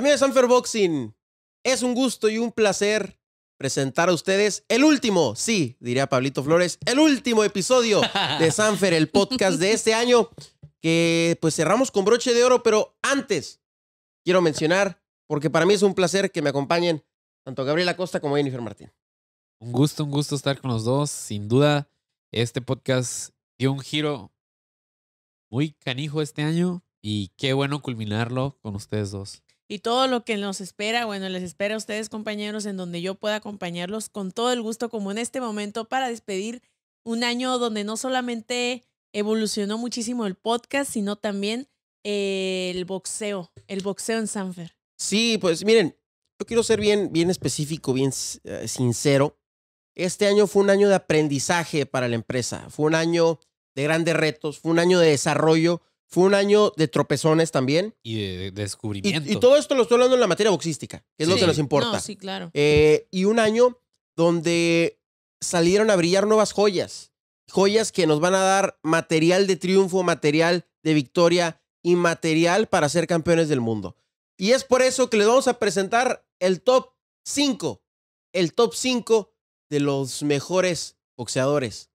Amigos de Sanfer Boxing, es un gusto y un placer presentar a ustedes el último, sí, diría Pablito Flores, el último episodio de Sanfer, el podcast de este año, que pues cerramos con broche de oro, pero antes quiero mencionar, porque para mí es un placer que me acompañen tanto Gabriela Costa como Jennifer Martín. Un gusto, un gusto estar con los dos. Sin duda, este podcast dio un giro muy canijo este año y qué bueno culminarlo con ustedes dos y todo lo que nos espera, bueno, les espera a ustedes compañeros en donde yo pueda acompañarlos con todo el gusto como en este momento para despedir un año donde no solamente evolucionó muchísimo el podcast, sino también eh, el boxeo, el boxeo en Sanfer. Sí, pues miren, yo quiero ser bien, bien específico, bien eh, sincero. Este año fue un año de aprendizaje para la empresa, fue un año de grandes retos, fue un año de desarrollo, fue un año de tropezones también. Y de, descubrimiento. Y, todo esto lo estoy hablando en la materia boxística, que es lo que nos importa. sí, claro. Eh, y un año donde salieron a brillar nuevas joyas. Joyas que nos van a dar material de triunfo, material de victoria y material para ser campeones del mundo. Y es por eso que les vamos a presentar el top 5. El top 5 de los mejores boxeadores,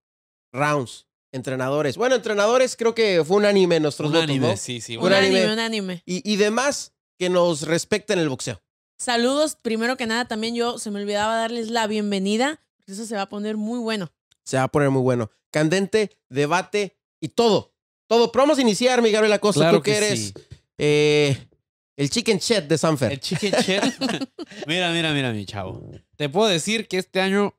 rounds, Entrenadores. Bueno, entrenadores creo que fue un anime nuestros un anime, sí, sí. Un, anime, un anime. Y, demás que nos respecten el boxeo. Saludos, primero que nada, también yo se me olvidaba darles la bienvenida, porque eso se va a poner muy bueno. Se va a poner muy bueno. Candente, debate y todo. Todo. Pero vamos a iniciar, Miguel Gabriela Costa, que, eres eh, el chicken chat de Sanfer. El chicken chet. mira, mira, mira, mi chavo. Te puedo decir que este año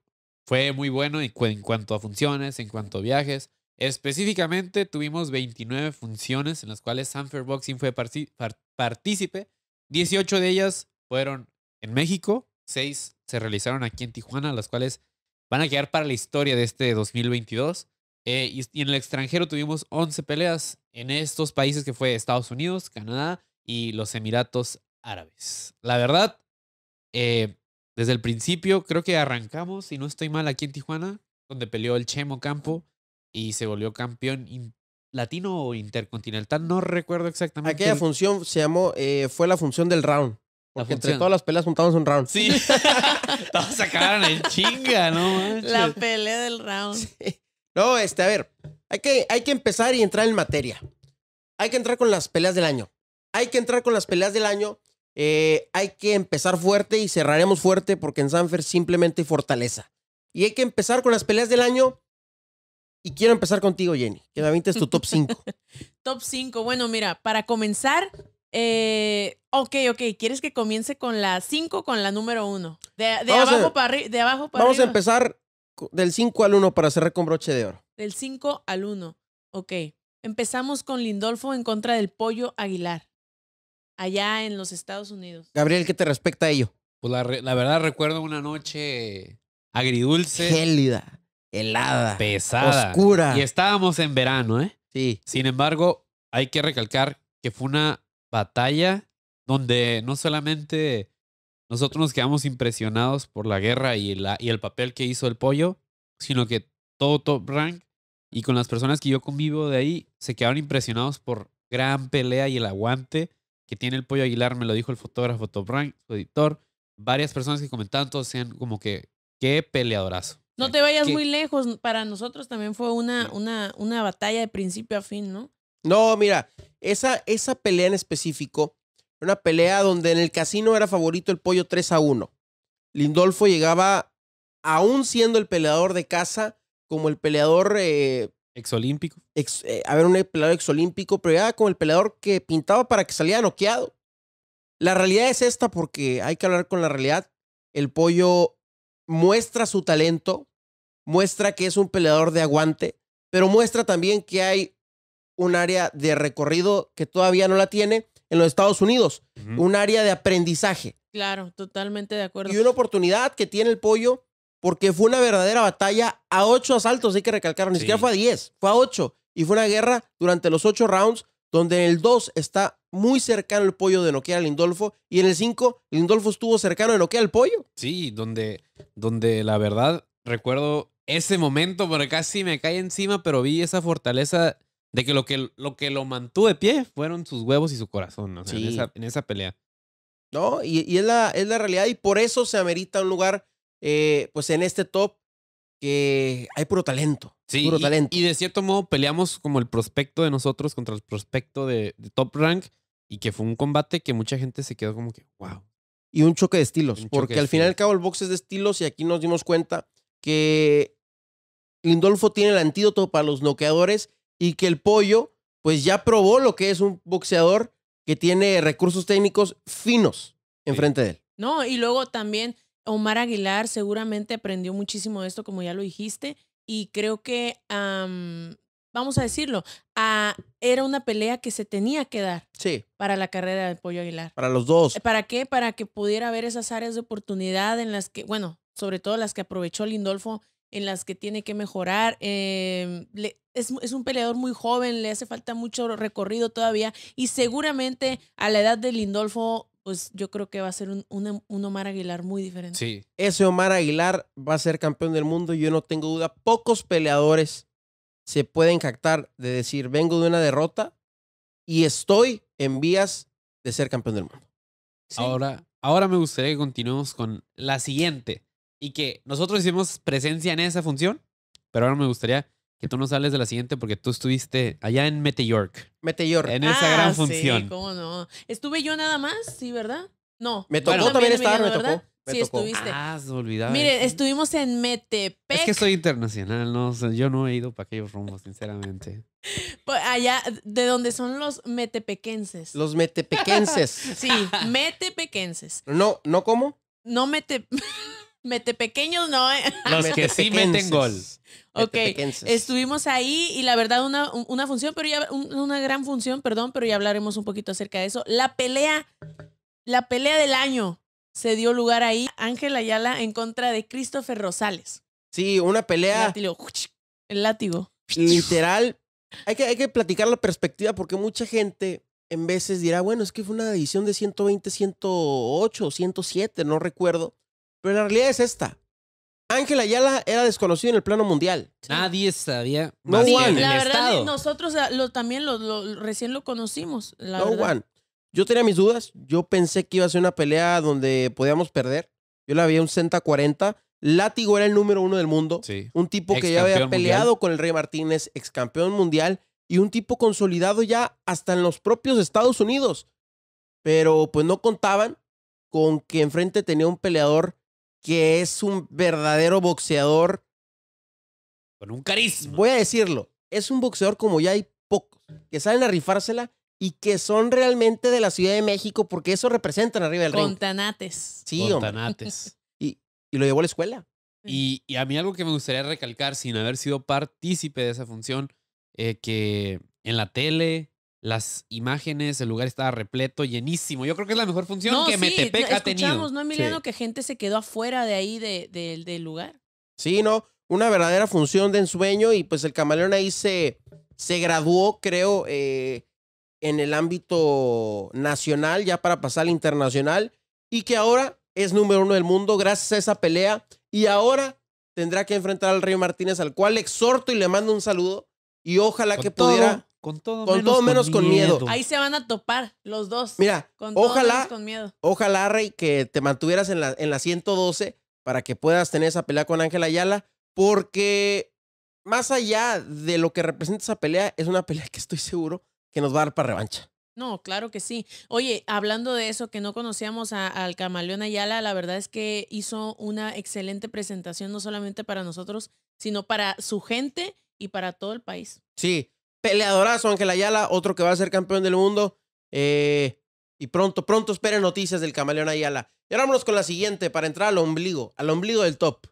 fue muy bueno en cuanto a funciones, en cuanto a viajes. Específicamente tuvimos 29 funciones en las cuales Sanford Boxing fue partícipe. 18 de ellas fueron en México, 6 se realizaron aquí en Tijuana, las cuales van a quedar para la historia de este 2022. Eh, y, en el extranjero tuvimos 11 peleas en estos países que fue Estados Unidos, Canadá y los Emiratos Árabes. La verdad, eh, desde el principio creo que arrancamos, y no estoy mal, aquí en Tijuana, donde peleó el Chemo Campo y se volvió campeón latino o intercontinental, no recuerdo exactamente. Aquella función se llamó, eh, fue la función del round. Porque entre todas las peleas juntamos un round. Sí. Todos sacaron el chinga, ¿no? La pelea del round. No, este, a ver, hay que, hay que empezar y entrar en materia. Hay que entrar con las peleas del año. Hay que entrar con las peleas del año. Eh, hay que empezar fuerte y cerraremos fuerte porque en Sanfer simplemente fortaleza. Y hay que empezar con las peleas del año y quiero empezar contigo, Jenny, que 20 es tu top 5. top 5. Bueno, mira, para comenzar, eh, ok, ok, ¿quieres que comience con la 5 con la número 1? De, abajo, para de abajo para arriba. Vamos a empezar del 5 al 1 para cerrar con broche de oro. Del 5 al 1. Ok. Empezamos con Lindolfo en contra del pollo Aguilar, allá en los Estados Unidos. Gabriel, ¿qué te respecta a ello? Pues la, la verdad recuerdo una noche agridulce. Gélida helada, pesada, oscura. Y estábamos en verano, ¿eh? Sí. Sin embargo, hay que recalcar que fue una batalla donde no solamente nosotros nos quedamos impresionados por la guerra y, la, y el papel que hizo el pollo, sino que todo Top Rank y con las personas que yo convivo de ahí se quedaron impresionados por gran pelea y el aguante que tiene el pollo Aguilar, me lo dijo el fotógrafo Top Rank, su editor, varias personas que comentaban, todos sean como que, qué peleadorazo. No te vayas muy lejos. Para nosotros también fue una, una, una batalla de principio a fin, ¿no? No, mira, esa, esa pelea en específico, una pelea donde en el casino era favorito el pollo 3 a 1. Lindolfo llegaba, aún siendo el peleador de casa, como el peleador. Eh, exolímpico. Eh, a ver, un peleador exolímpico, pero ya como el peleador que pintaba para que saliera noqueado. La realidad es esta, porque hay que hablar con la realidad. El pollo muestra su talento, muestra que es un peleador de aguante, pero muestra también que hay un área de recorrido que todavía no la tiene en los Estados Unidos, un área de aprendizaje. Claro, totalmente de acuerdo. Y una oportunidad que tiene el pollo porque fue una verdadera batalla a ocho asaltos, hay que recalcar, ni siquiera fue a diez, fue a ocho. Y fue una guerra durante los ocho rounds, donde en el dos está muy cercano el pollo de noquear al Lindolfo, y en el cinco Lindolfo estuvo cercano de noquear al pollo. Sí, donde, donde la verdad recuerdo ese momento, porque casi me cae encima, pero vi esa fortaleza de que lo que lo, que lo mantuvo de pie fueron sus huevos y su corazón, o en, esa, pelea. No, y, es, la, es la realidad, y por eso se amerita un lugar, eh, pues en este top, que hay puro talento. Sí, puro talento. Y, de cierto modo peleamos como el prospecto de nosotros contra el prospecto de, Top Rank, y que fue un combate que mucha gente se quedó como que, wow. Y un choque de estilos, porque al final y al cabo el box es de estilos, y aquí nos dimos cuenta que Lindolfo tiene el antídoto para los noqueadores y que el pollo, pues ya probó lo que es un boxeador que tiene recursos técnicos finos enfrente de él. No, y luego también Omar Aguilar seguramente aprendió muchísimo de esto, como ya lo dijiste, y creo que, vamos a decirlo, era una pelea que se tenía que dar sí. para la carrera del Pollo Aguilar. Para los dos. Eh, ¿Para qué? Para que pudiera haber esas áreas de oportunidad en las que, bueno, sobre todo las que aprovechó Lindolfo en las que tiene que mejorar. Em, es, un peleador muy joven, le hace falta mucho recorrido todavía y seguramente a la edad de Lindolfo, pues yo creo que va a ser em, un, Omar Aguilar muy diferente. Sí, ese Omar Aguilar va a ser campeón del mundo, yo no tengo duda. Pocos peleadores se pueden jactar de decir, vengo de una derrota y estoy en vías de ser campeón del mundo. Ahora, ahora me gustaría que continuemos con la siguiente y que nosotros hicimos presencia en esa función, pero ahora me gustaría que tú nos hables de la siguiente porque tú estuviste allá en Mete York. Mete York. En esa gran ah, función. Sí, cómo no. Estuve yo nada más, sí, ¿verdad? No. Me tocó también estar, me, tocó. sí, estuviste. Ah, se olvidaba. Mire, estuvimos en Metepec. Es que soy internacional, no, yo no he ido para aquellos rumbos, sinceramente. pues allá, de donde son los metepequenses. Los metepequenses. sí, metepequenses. No, ¿no cómo? No mete... Mete pequeños, no. ¿eh? Los que sí meten gol. Ok, estuvimos ahí y la verdad una, función, pero ya una gran función, perdón, pero ya hablaremos un poquito acerca de eso. La pelea, la pelea del año se dio lugar ahí. Ángela Ayala en contra de Christopher Rosales. Sí, una pelea. El látigo. Literal. Hay que, hay que platicar la perspectiva porque mucha gente en veces dirá, bueno, es que fue una edición de 120, 108, 107, no recuerdo. Pero la realidad es esta. Ángela Ayala era desconocida en el plano mundial. Nadie sabía. No one. La verdad, nosotros también lo, recién lo conocimos. no one. Yo tenía mis dudas. Yo pensé que iba a ser una pelea donde podíamos perder. Yo la veía un 60-40. Látigo era el número uno del mundo. Un tipo que ya había peleado con el Rey Martínez, ex campeón mundial. Y un tipo consolidado ya hasta en los propios Estados Unidos. Pero pues no contaban con que enfrente tenía un peleador que es un verdadero boxeador. Con un carisma. Voy a decirlo, es un boxeador como ya hay pocos, que salen a rifársela y que son realmente de la Ciudad de México porque eso representan arriba del ring. Contanates. Sí, montanates Y, lo llevó a la escuela. Mm. Y, a mí algo que me gustaría recalcar, sin haber sido partícipe de esa función, eh, que en la tele, las imágenes, el lugar estaba repleto, llenísimo. Yo creo que es la mejor función que Metepec ha tenido. ¿no, Emiliano? Que gente se quedó afuera de ahí del lugar. Sí, no, una verdadera función de ensueño y pues el camaleón ahí se, se graduó, creo, eh, en el ámbito nacional, ya para pasar al internacional, y que ahora es número uno del mundo gracias a esa pelea, y ahora tendrá que enfrentar al Río Martínez, al cual exhorto y le mando un saludo, y ojalá que pudiera con todo, menos, con, miedo. Ahí se van a topar los dos. Mira, con ojalá, con miedo. ojalá, Rey, que te mantuvieras en la, en la 112 para que puedas tener esa pelea con Ángela Ayala, porque más allá de lo que representa esa pelea, es una pelea que estoy seguro que nos va a dar para revancha. No, claro que sí. Oye, hablando de eso, que no conocíamos al camaleón Ayala, la verdad es que hizo una excelente presentación, no solamente para nosotros, sino para su gente y para todo el país. Sí, peleadorazo Ángel Ayala, otro que va a ser campeón del mundo. Eh, y pronto, pronto esperen noticias del camaleón Ayala. Y ahora vámonos con la siguiente para entrar al ombligo, al ombligo del top.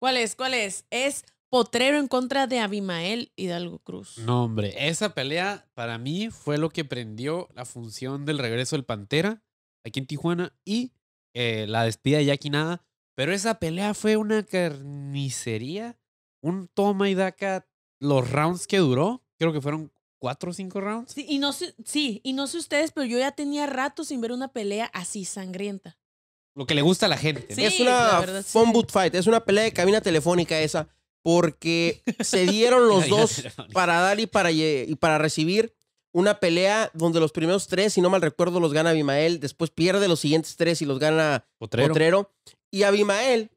¿Cuál es? ¿Cuál es? Es Potrero en contra de Abimael Hidalgo Cruz. No, hombre, esa pelea para mí fue lo que prendió la función del regreso del Pantera aquí en Tijuana y eh, la despida de Jackie Nada. Pero esa pelea fue una carnicería, un toma y daca los rounds que duró creo que fueron cuatro o cinco rounds. Sí y, no sé, sí, y no sé ustedes, pero yo ya tenía rato sin ver una pelea así sangrienta. Lo que le gusta a la gente. es una phone boot fight, es una pelea de cabina telefónica esa, porque se dieron los dos para dar y para, y para recibir una pelea donde los primeros tres, si no mal recuerdo, los gana Abimael, después pierde los siguientes tres y los gana Potrero. Potrero. Y Abimael,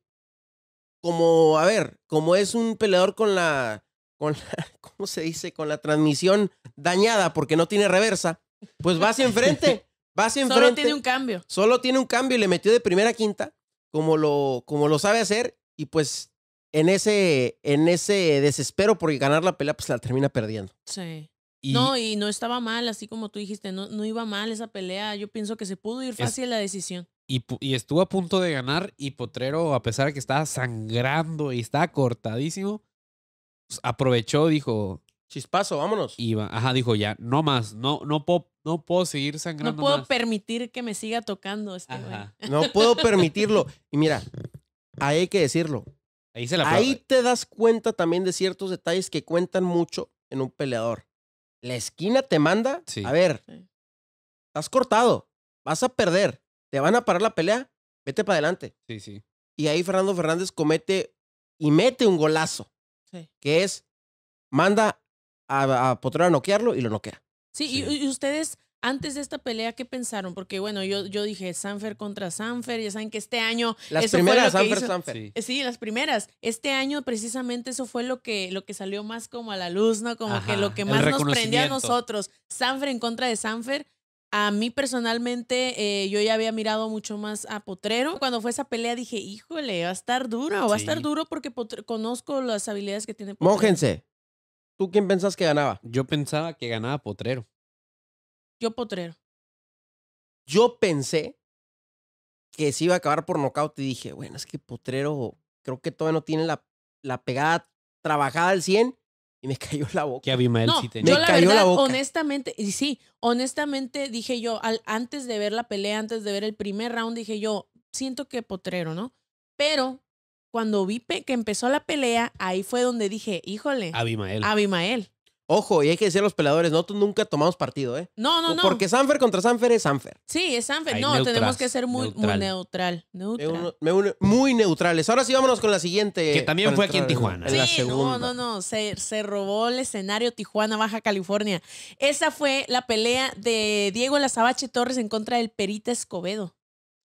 como, a ver, como es un peleador con la con la, ¿cómo se dice? Con la transmisión dañada porque no tiene reversa, pues va hacia enfrente. Va hacia enfrente. Solo tiene un cambio. Solo tiene un cambio y le metió de primera a quinta, como lo, como lo sabe hacer. Y pues en ese, en ese desespero por ganar la pelea, pues la termina perdiendo. Sí. no, y no estaba mal, así como tú dijiste, no, no iba mal esa pelea. Yo pienso que se pudo ir fácil la decisión. Y, y, estuvo a punto de ganar y Potrero, a pesar de que estaba sangrando y estaba cortadísimo, pues, aprovechó, dijo. Chispazo, vámonos. iba ajá, dijo ya, no más, no, no, puedo, no puedo seguir sangrando. No puedo permitir que me siga tocando este No puedo permitirlo. Y mira, ahí hay que decirlo. Ahí se la Ahí te das cuenta también de ciertos detalles que cuentan mucho en un peleador. La esquina te manda, a ver, estás cortado, vas a perder, te van a parar la pelea, vete para adelante. Sí, sí. Y ahí Fernando Fernández comete y mete un golazo. Que es, manda a, a a noquearlo y lo noquea. Sí, Y, ustedes, antes de esta pelea, ¿qué pensaron? Porque, bueno, yo, yo dije Sanfer contra Sanfer, ya saben que este año... Las primeras, Sanfer, Sanfer. Eh, sí. las primeras. Este año, precisamente, eso fue lo que, lo que salió más como a la luz, ¿no? Como que lo que más nos prendía a nosotros. Sanfer en contra de Sanfer a mí personalmente, eh, yo ya había mirado mucho más a Potrero. Cuando fue esa pelea dije, híjole, va a estar duro. va a estar duro porque conozco las habilidades que tiene Potrero. Mójense. ¿Tú quién pensás que ganaba? Yo pensaba que ganaba Potrero. Yo Potrero. Yo pensé que se iba a acabar por nocaut y dije, bueno, es que Potrero creo que todavía no tiene la, la pegada trabajada al 100 y me cayó la boca. Que sí cayó la boca. honestamente, y sí, honestamente dije yo, antes de ver la pelea, antes de ver el primer round, dije yo, siento que potrero, ¿no? Pero cuando vi que empezó la pelea, ahí fue donde dije, híjole. Abimael. Abimael. Ojo, y hay que decir a los peladores, nosotros nunca tomamos partido, ¿eh? No, no, no. Porque Sanfer contra Sanfer es Sanfer. Sí, es Sanfer. no, tenemos que ser muy neutral. Muy, neutral. muy neutrales. Ahora sí vámonos con la siguiente. Que también fue aquí en Tijuana. sí, no, no, no. Se, robó el escenario Tijuana, Baja California. Esa fue la pelea de Diego Lazabache Torres en contra del Perita Escobedo.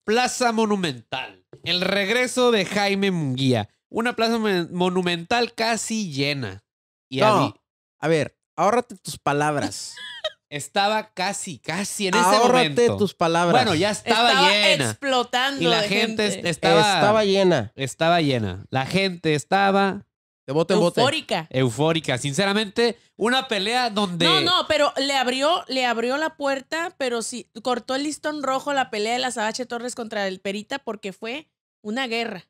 Plaza Monumental. El regreso de Jaime Munguía. Una plaza monumental casi llena. Y no, a ver, ahórrate tus palabras. Estaba casi, casi en ese momento. Ahórrate tus palabras. Bueno, ya estaba, estaba explotando. Y la gente, Estaba, llena. Estaba llena. La gente estaba de bote Eufórica. Eufórica. Sinceramente, una pelea donde. No, no, pero le abrió, le abrió la puerta, pero sí, cortó el listón rojo la pelea de las Abache Torres contra el Perita porque fue una guerra.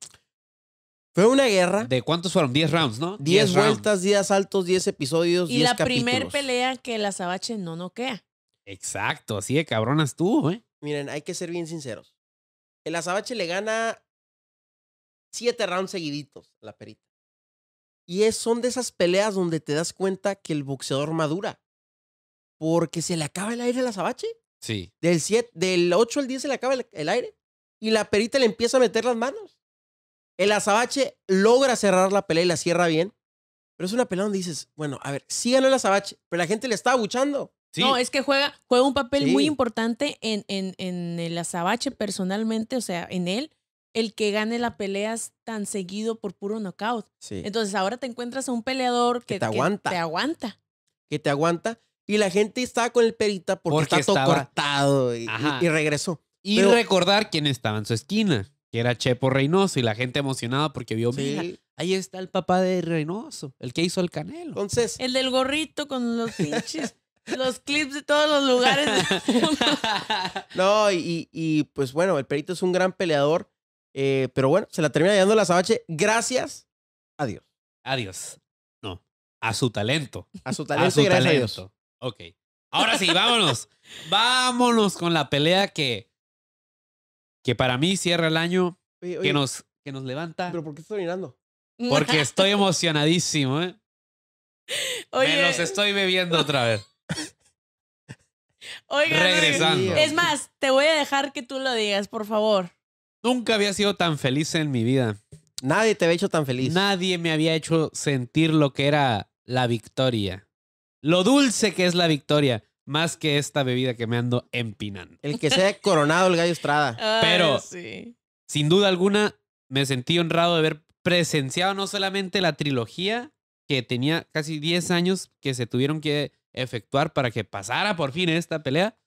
Fue una guerra. ¿De cuántos fueron? 10 rounds, ¿no? 10 vueltas, 10 asaltos, 10 episodios. Y la primer pelea que el Azabache no noquea. Exacto, así de cabronas tú, ¿eh? Miren, hay que ser bien sinceros. El Azabache le gana siete rounds seguiditos a la perita. Y es, son de esas peleas donde te das cuenta que el boxeador madura. Porque se le acaba el aire al Azabache. Sí. Del, del 8 al 10 se le acaba el aire. Y la perita le empieza a meter las manos. El Azabache logra cerrar la pelea y la cierra bien. Pero es una pelea donde dices, bueno, a ver, sí ganó el Azabache, pero la gente le está abuchando. No, es que juega, juega un papel muy importante en, en, en, el azabache personalmente, o sea, en él, el que gane la pelea tan seguido por puro knockout. Entonces ahora te encuentras a un peleador que, te, aguanta, que te aguanta. Que te aguanta. Y la gente está con el perita porque, está todo cortado y, regresó. Y recordar quién estaba en su esquina que era Chepo Reynoso y la gente emocionada porque vio, sí. ahí está el papá de Reynoso, el que hizo el canelo. Entonces. El del gorrito con los pinches. los clips de todos los lugares. no, y, pues bueno, el perito es un gran peleador. Eh, pero bueno, se la termina llevando la sabache. Gracias. Adiós. Adiós. No, a su talento. A su talento. A su talento. Ok. Ahora sí, vámonos. vámonos con la pelea que que para mí cierra el año, que, nos, que nos levanta. ¿Pero por qué estoy mirando? Porque estoy emocionadísimo, ¿eh? Oye. Me los estoy bebiendo otra vez. Oiga. Regresando. Es más, te voy a dejar que tú lo digas, por favor. Nunca había sido tan feliz en mi vida. Nadie te había hecho tan feliz. Nadie me había hecho sentir lo que era la victoria. Lo dulce que es la victoria más que esta bebida que me ando empinando. El que sea coronado el gallo Estrada. Pero, sin duda alguna, me sentí honrado de haber presenciado no solamente la trilogía, que tenía casi 10 años que se tuvieron que efectuar para que pasara por fin esta pelea,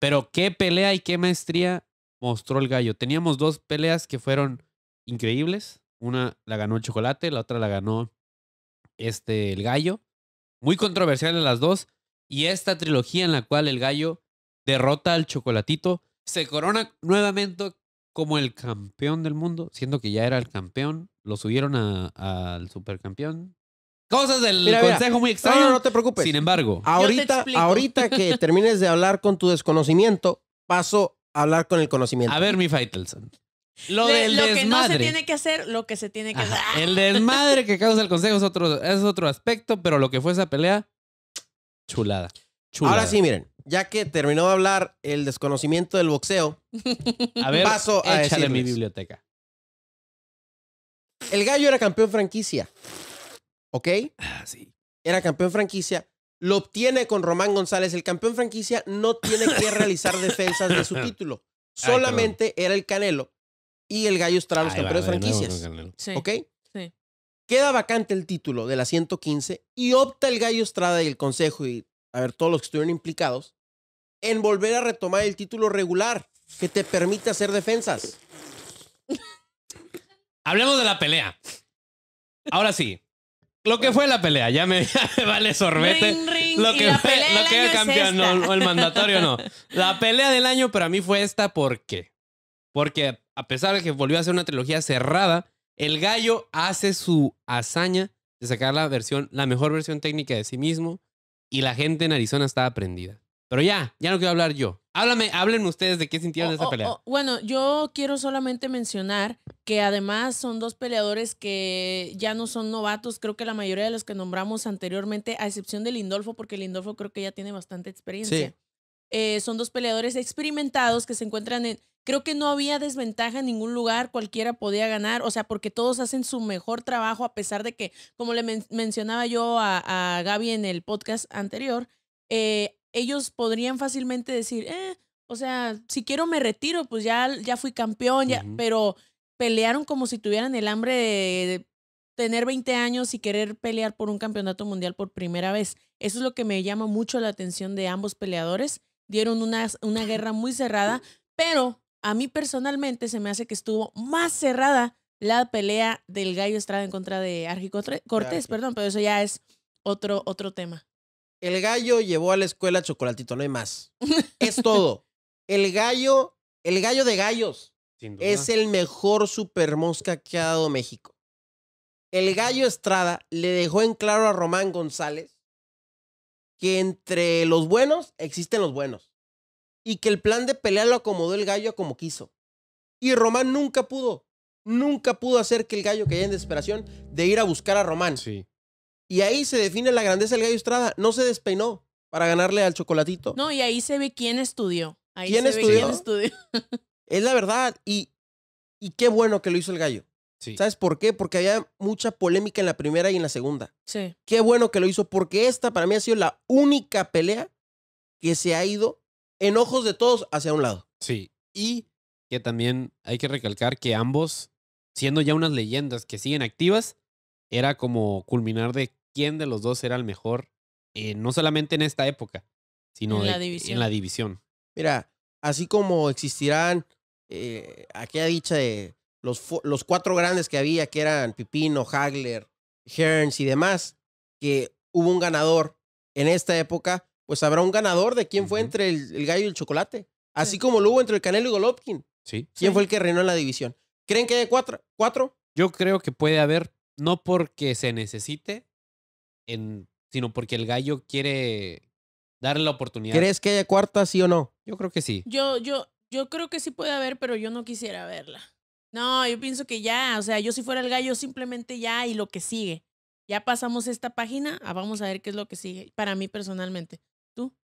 pero qué pelea y qué maestría mostró el gallo. Teníamos dos peleas que fueron increíbles. Una la ganó el chocolate, la otra la ganó este el gallo. Muy controversiales las dos, y esta trilogía en la cual el gallo derrota al chocolatito, se corona nuevamente como el campeón del mundo, siendo que ya era el campeón, lo subieron al supercampeón. Cosas del consejo muy extraño. No, no, te preocupes. Sin embargo, ahorita, ahorita que termines de hablar con tu desconocimiento, paso a hablar con el conocimiento. A ver, mi Faitelson. Lo lo que no se tiene que hacer, lo que se tiene que hacer. El desmadre que causa el consejo es otro, es otro aspecto, pero lo que fue esa pelea, Chulada. Chulada. Ahora sí, miren, ya que terminó de hablar el desconocimiento del boxeo, a ver, paso a échale mi biblioteca. El gallo era campeón franquicia. ¿Ok? Ah, sí. Era campeón franquicia. Lo obtiene con Román González. El campeón franquicia no tiene que realizar defensas de su título. Solamente era el Canelo y el gallo estará los campeones franquicias. ¿Ok? Queda vacante el título de la 115 y opta el Gallo Estrada y el Consejo y, a ver, todos los que estuvieron implicados, en volver a retomar el título regular que te permite hacer defensas. Hablemos de la pelea. Ahora sí. Lo que fue la pelea, ya me, vale sorbete. lo que fue, que campeón, el mandatorio no. La pelea del año para mí fue esta, porque, Porque a pesar de que volvió a ser una trilogía cerrada, el gallo hace su hazaña de sacar la versión, la mejor versión técnica de sí mismo y la gente en Arizona está aprendida. Pero ya, ya no quiero hablar yo. Háblame, hablen ustedes de qué sintieron oh, de esa oh, pelea. Oh. bueno, yo quiero solamente mencionar que además son dos peleadores que ya no son novatos. Creo que la mayoría de los que nombramos anteriormente, a excepción de Lindolfo, porque Lindolfo creo que ya tiene bastante experiencia. Eh, son dos peleadores experimentados que se encuentran en, Creo que no había desventaja en ningún lugar, cualquiera podía ganar, o sea, porque todos hacen su mejor trabajo a pesar de que, como le mencionaba yo a, a, Gaby en el podcast anterior, eh, ellos podrían fácilmente decir, eh, o sea, si quiero me retiro, pues ya, ya fui campeón, ya, pero pelearon como si tuvieran el hambre de, tener 20 años y querer pelear por un campeonato mundial por primera vez. Eso es lo que me llama mucho la atención de ambos peleadores. Dieron una, una guerra muy cerrada, pero a mí personalmente se me hace que estuvo más cerrada la pelea del Gallo Estrada en contra de Argi Cortés, perdón, pero eso ya es otro, otro tema. El gallo llevó a la escuela chocolatito, no hay más. es todo. El gallo, el gallo de gallos, es el mejor supermosca que ha dado México. El gallo Estrada le dejó en claro a Román González que entre los buenos existen los buenos y que el plan de pelea lo acomodó el gallo como quiso. Y Román nunca pudo, nunca pudo hacer que el gallo quedara en desesperación de ir a buscar a Román. Sí. Y ahí se define la grandeza del gallo Estrada. No se despeinó para ganarle al chocolatito. No, y ahí se ve quién estudió. Ahí ¿Quién, se estudió? Ve quién estudió. es la verdad. Y, y qué bueno que lo hizo el gallo. Sí. ¿Sabes por qué? Porque había mucha polémica en la primera y en la segunda. Sí. Qué bueno que lo hizo, porque esta para mí ha sido la única pelea que se ha ido enojos de todos hacia un lado. Sí, y que también hay que recalcar que ambos, siendo ya unas leyendas que siguen activas, era como culminar de quién de los dos era el mejor, no solamente en esta época, sino en, la, división. Mira, así como existirán eh, aquella dicha de los, los cuatro grandes que había, que eran Pipino, Hagler, Hearns y demás, que hubo un ganador en esta época, pues habrá un ganador de quién fue entre el, gallo y el chocolate. Así como lo hubo entre el Canelo y Golovkin. Sí. ¿Quién fue el que reinó en la división? ¿Creen que haya cuatro? cuatro? Yo creo que puede haber, no porque se necesite, sino porque el gallo quiere darle la oportunidad. ¿Crees que haya cuarta, sí o no? Yo creo que sí. Yo, yo, yo creo que sí puede haber, pero yo no quisiera verla. No, yo pienso que ya, o sea, yo si fuera el gallo, simplemente ya y lo que sigue. Ya pasamos esta página, ah, vamos a ver qué es lo que sigue, para mí personalmente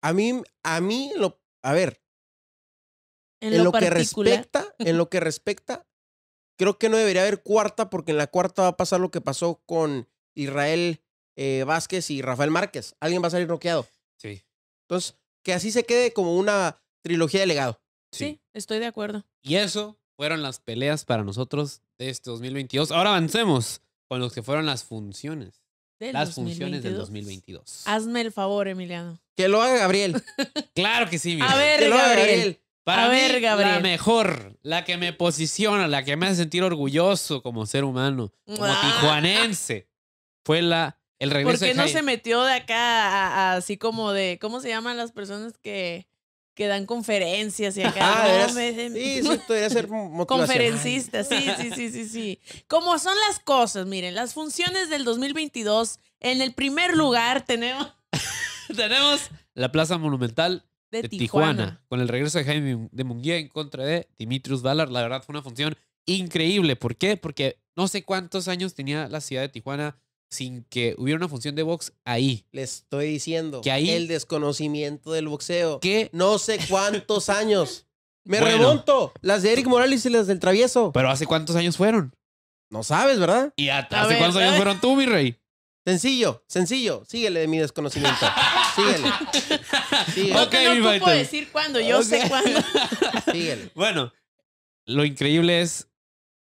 a mí, a mí, lo, a ver, en, lo, que respecta, en lo que respecta, creo que no debería haber cuarta porque en la cuarta va a pasar lo que pasó con Israel eh, Vázquez y Rafael Márquez. Alguien va a salir noqueado. Sí. Entonces, que así se quede como una trilogía de legado. Sí, estoy de acuerdo. Y eso fueron las peleas para nosotros de este 2022. Ahora avancemos con los que fueron las funciones las funciones del 2022. Hazme el favor, Emiliano. Que lo haga Gabriel. claro que sí, Emiliano. A ver, Gabriel. Para a ver, Gabriel. la mejor, la que me posiciona, la que me hace sentir orgulloso como ser humano, como ah. tijuanense, fue la el regreso ¿Por qué no se metió de acá así como de cómo se llaman las personas que que dan conferencias y acá. Ah, sí, sí, ser Conferencista, sí, sí, sí, sí, sí. Como son las cosas, miren, las funciones del 2022, en el primer lugar tenemos... tenemos la Plaza Monumental de, Tijuana. con el regreso de Jaime de Munguía en contra de Dimitrius Valar La verdad fue una función increíble. ¿Por qué? Porque no sé cuántos años tenía la ciudad de Tijuana sin que hubiera una función de box ahí. Le estoy diciendo que ahí, el desconocimiento del boxeo. Que no sé cuántos años. Me remonto. Las de Eric Morales y las del travieso. Pero hace cuántos años fueron. No sabes, ¿verdad? ¿Y hace cuántos años fueron tú, mi rey? Sencillo, sencillo. Síguele de mi desconocimiento. Síguele. Síguele. no puedo decir cuándo, yo sé cuándo. Síguele. Bueno, lo increíble es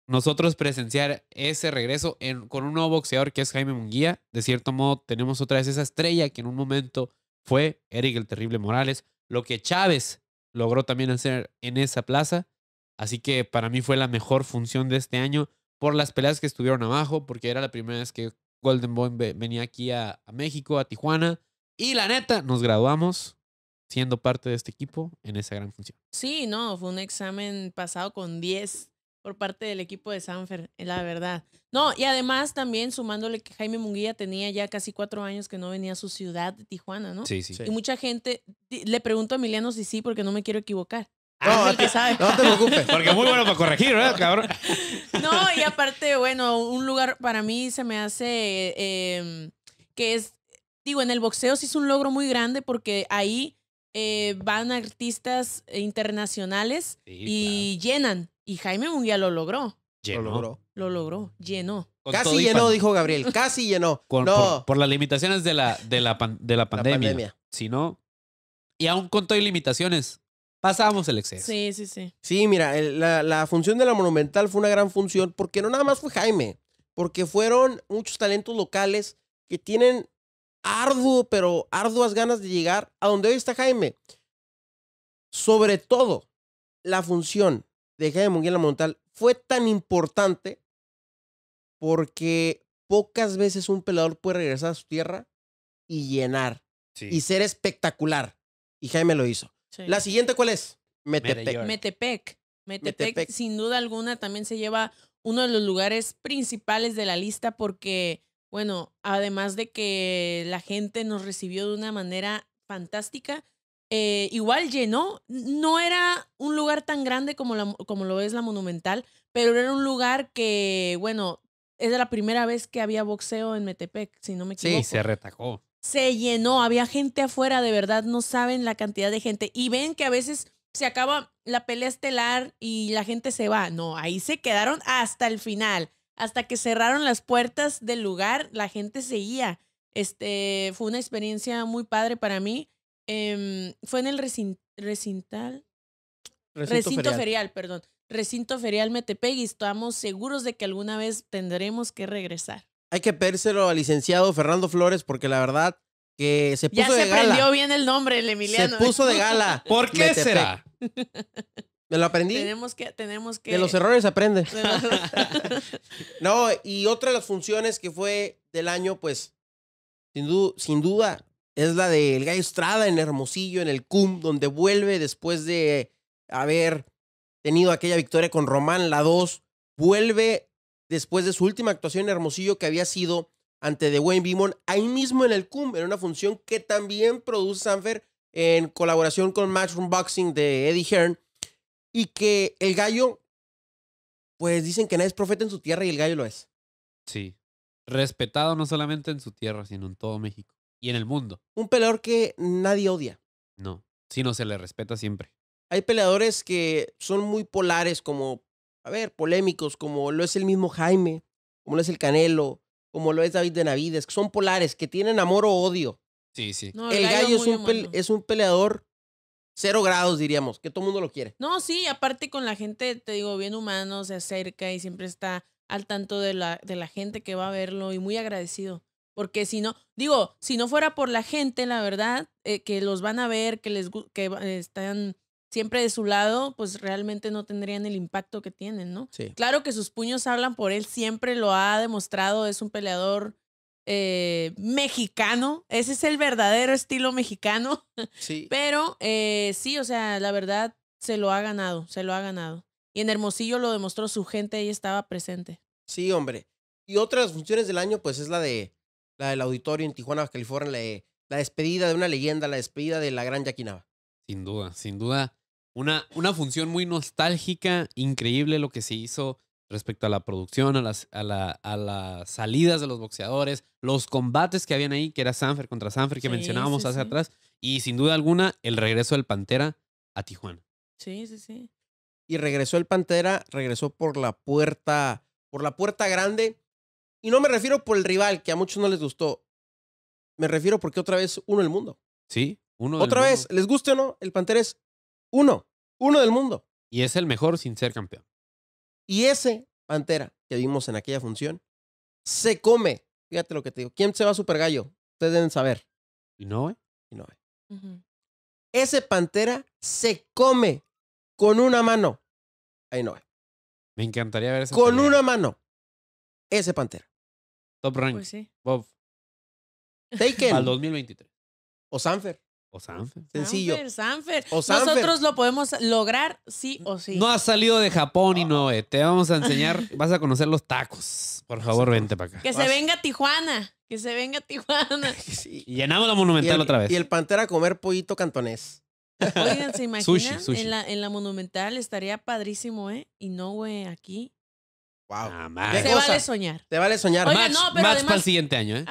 nosotros presenciar ese regreso con un nuevo boxeador que es Jaime Munguía. De cierto modo, tenemos otra vez esa estrella que en un momento fue Eric el Terrible Morales, lo que Chávez logró también hacer en esa plaza. Así que para mí fue la mejor función de este año por las peleas que estuvieron abajo, porque era la primera vez que Golden Boy venía aquí a, a México, a Tijuana. Y la neta, nos graduamos siendo parte de este equipo en esa gran función. Sí, no, fue un examen pasado con 10 por parte del equipo de Sanfer, eh, la verdad. No, y además también sumándole que Jaime Munguía tenía ya casi cuatro años que no venía a su ciudad de Tijuana, ¿no? Sí, sí. sí. Y mucha gente, le pregunto a Emiliano si sí, porque no me quiero equivocar. Ah, no, el que no te preocupes. Porque es muy bueno para corregir, ¿verdad, cabrón? No, y aparte, bueno, un lugar para mí se me hace em, que es, digo, en el boxeo sí es un logro muy grande porque ahí eh, van artistas internacionales y llenan y Jaime Munguía lo logró. Lo logró. Lo logró, llenó. casi llenó, dijo Gabriel, casi llenó. no. por, las limitaciones de la, de la, de la pandemia. Si no, y aún con todo y limitaciones, pasábamos el exceso. Sí, sí, sí. Sí, mira, la, la, función de la Monumental fue una gran función porque no nada más fue Jaime, porque fueron muchos talentos locales que tienen arduo, pero arduas ganas de llegar a donde hoy está Jaime. Sobre todo, la función de Jaime Munguía Montal fue tan importante porque pocas veces un pelador puede regresar a su tierra y llenar y ser espectacular. Y Jaime lo hizo. La siguiente, ¿cuál es? Metepec. Metepec. Metepec, sin duda alguna, también se lleva uno de los lugares principales de la lista porque, bueno, además de que la gente nos recibió de una manera fantástica, eh, igual llenó. No era un lugar tan grande como, la, como lo es la Monumental, pero era un lugar que, bueno, es la primera vez que había boxeo en Metepec, si no me equivoco. Sí, se retacó. Se llenó, había gente afuera, de verdad, no saben la cantidad de gente. Y ven que a veces se acaba la pelea estelar y la gente se va. No, ahí se quedaron hasta el final. Hasta que cerraron las puertas del lugar, la gente seguía. Este, fue una experiencia muy padre para mí. Em, fue en el recintal. Recinto, ferial. perdón. Recinto ferial Metepec y estamos seguros de que alguna vez tendremos que regresar. Hay que pérselo al licenciado Fernando Flores porque la verdad que se puso de se gala. se aprendió bien el nombre, el Emiliano. Se ¿eh? puso de gala. ¿Por qué será? Me lo aprendí. Tenemos que, tenemos que. De los errores aprende. no, y otra de las funciones que fue del año, pues, sin, sin duda, es la del El Gallo Estrada en Hermosillo, en el CUM, donde vuelve después de haber tenido aquella victoria con Román, la 2, vuelve después de su última actuación en Hermosillo que había sido ante The Wayne Beamon, ahí mismo en el CUM, en una función que también produce Sanfer en colaboración con Matchroom Boxing de Eddie Hearn, y que el gallo, pues dicen que nadie es profeta en su tierra y el gallo lo es. Sí, respetado no solamente en su tierra, sino en todo México y en el mundo. Un peleador que nadie odia. No, si no se le respeta siempre. Hay peleadores que son muy polares, como, a ver, polémicos, como lo es el mismo Jaime, como lo es el Canelo, como lo es David de Navides, que son polares, que tienen amor o odio. Sí, sí. el, gallo, es, un es, un peleador cero grados, diríamos, que todo el mundo lo quiere. No, sí, aparte con la gente, te digo, bien humano, se acerca y siempre está al tanto de la, de la gente que va a verlo y muy agradecido. Porque si no, digo, si no fuera por la gente, la verdad, eh, que los van a ver, que les que están siempre de su lado, pues realmente no tendrían el impacto que tienen, ¿no? Sí. Claro que sus puños hablan por él, siempre lo ha demostrado, es un peleador eh, mexicano, ese es el verdadero estilo mexicano. Sí. Pero eh, sí, o sea, la verdad, se lo ha ganado, se lo ha ganado. Y en Hermosillo lo demostró su gente, ahí estaba presente. Sí, hombre. Y otras funciones del año, pues es la de la del auditorio en Tijuana, California, la, despedida de una leyenda, la despedida de la gran Yaquinaba. Sin duda, sin duda. Una, una función muy nostálgica, increíble lo que se hizo respecto a la producción, a las, a, la, las salidas de los boxeadores, los combates que habían ahí, que era Sanfer contra Sanfer, que mencionábamos hace atrás, y sin duda alguna el regreso del Pantera a Tijuana. Sí, sí, sí. Y regresó el Pantera, regresó por la puerta, por la puerta grande, y no me refiero por el rival, que a muchos no les gustó. Me refiero porque otra vez uno del mundo. Sí, uno del Otra vez, les guste o no, el Pantera es uno, uno del mundo. Y es el mejor sin ser campeón. Y ese Pantera que vimos en aquella función se come. Fíjate lo que te digo. ¿Quién se va a Super Gallo? Ustedes deben saber. ¿Y no, eh? Y no, eh. Ese Pantera se come con una mano. Ahí no, eh. Me encantaría ver Pantera. Con una mano. Ese Pantera. Top rank. Pues sí. Bob. Taken. Al 2023. O Sanfer. O Sanfer. Sencillo. Sanfer, Sanfer. O Sanfer. Nosotros lo podemos lograr sí o sí. No has salido de Japón y ah. no, eh. te vamos a enseñar, vas a conocer los tacos. Por favor, vente para acá. Que se venga Tijuana, que se venga Tijuana. Y llenamos la monumental otra vez. Y el Pantera a comer pollito cantonés. Oigan, ¿se imaginan? En, la, en la Monumental estaría padrísimo, ¿eh? Y no, güey, aquí Wow. Te vale soñar. Te vale soñar. más, match, para el siguiente año, ¿eh?